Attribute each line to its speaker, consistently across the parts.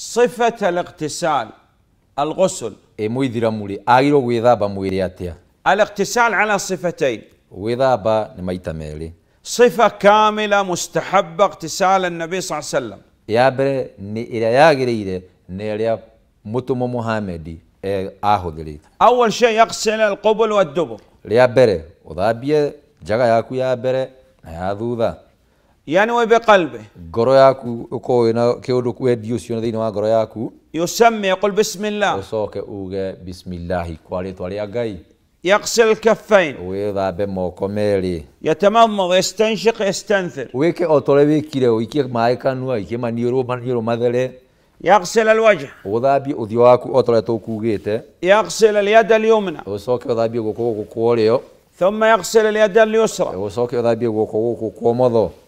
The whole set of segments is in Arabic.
Speaker 1: صفة الاغتسال الغسل اي مو يدرا مولي ايرو ويذابا مويرياتيا الاغتسال على صفتين ويذابا نميتا ميلي صفة كاملة مستحبة اغتسال النبي صلى الله عليه وسلم يا بري ني إلى يا غريدة نيريا متمو محمدي آهو دليت أول شيء يغسل القبل والدبر يا بري وذابية جغا ياكو يا بري نهاذو ذا يعني وي وبقلبه غروياكو اكوينا كيودوك ويديوس يونا دينوا غروياكو يسمي يقول بسم الله وصوك اوغا بسم الله كوالي توالي اغاي يغسل الكفين ويضع بموكو ميري يتمضمض يستنشق يستنثر ويكي اوتولي ويكي ويكي مايكا نوا ويكي مانيرو مانيرو ماذا يغسل الوجه بي اوديواكو اوتولي توكو غيته يغسل اليد اليمنى وصوك بي غوكو كوريو ثم يغسل اليد اليسرى وصوك وذابي بي غوكو كومضو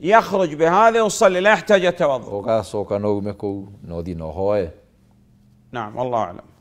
Speaker 1: يخرج بهذا ويصلي لا يحتاج يتوضا. نعم والله اعلم.